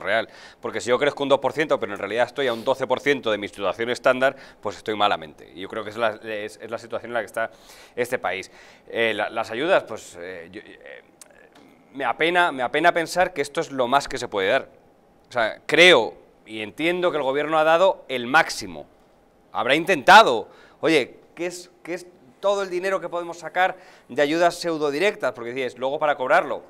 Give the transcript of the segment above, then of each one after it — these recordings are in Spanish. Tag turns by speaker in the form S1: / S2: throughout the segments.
S1: real. Porque si yo crezco un 2%, pero en realidad estoy a un 12% de mi situación estándar, pues estoy malamente. Y yo creo que es la, situación en la que está este país. Eh, las ayudas, pues eh, eh, me, apena, me apena pensar que esto es lo más que se puede dar. O sea, creo y entiendo que el gobierno ha dado el máximo. Habrá intentado. Oye, ¿qué es, qué es todo el dinero que podemos sacar de ayudas pseudo directas? Porque dices, luego para cobrarlo,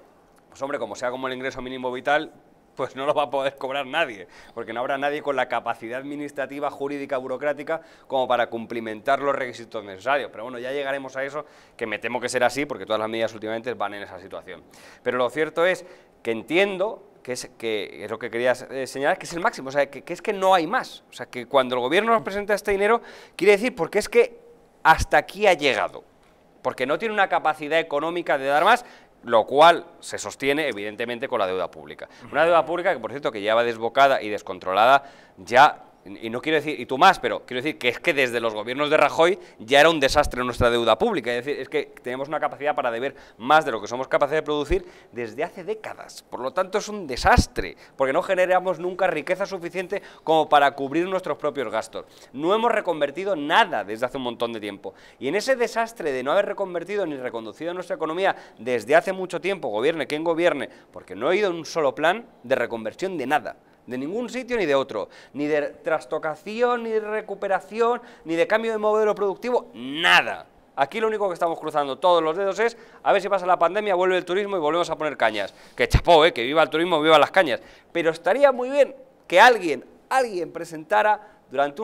S1: pues hombre, como sea como el ingreso mínimo vital, pues no lo va a poder cobrar nadie, porque no habrá nadie con la capacidad administrativa, jurídica, burocrática como para cumplimentar los requisitos necesarios. Pero bueno, ya llegaremos a eso, que me temo que será así, porque todas las medidas últimamente van en esa situación. Pero lo cierto es que entiendo que es, que lo que quería eh, señalar, que es el máximo, o sea, que, que es que no hay más. O sea, que cuando el gobierno nos presenta este dinero, quiere decir porque es que hasta aquí ha llegado porque no tiene una capacidad económica de dar más lo cual se sostiene evidentemente con la deuda pública. Una deuda pública que, por cierto, que ya va desbocada y descontrolada ya y no quiero decir, y tú más, pero quiero decir que es que desde los gobiernos de Rajoy ya era un desastre nuestra deuda pública. Es decir, es que tenemos una capacidad para deber más de lo que somos capaces de producir desde hace décadas. Por lo tanto, es un desastre, porque no generamos nunca riqueza suficiente como para cubrir nuestros propios gastos. No hemos reconvertido nada desde hace un montón de tiempo. Y en ese desastre de no haber reconvertido ni reconducido nuestra economía desde hace mucho tiempo, gobierne quien gobierne, porque no ha ido un solo plan de reconversión de nada de ningún sitio ni de otro, ni de trastocación, ni de recuperación, ni de cambio de modelo productivo, nada. Aquí lo único que estamos cruzando todos los dedos es a ver si pasa la pandemia, vuelve el turismo y volvemos a poner cañas. Que chapó, ¿eh? que viva el turismo, viva las cañas. Pero estaría muy bien que alguien, alguien presentara durante un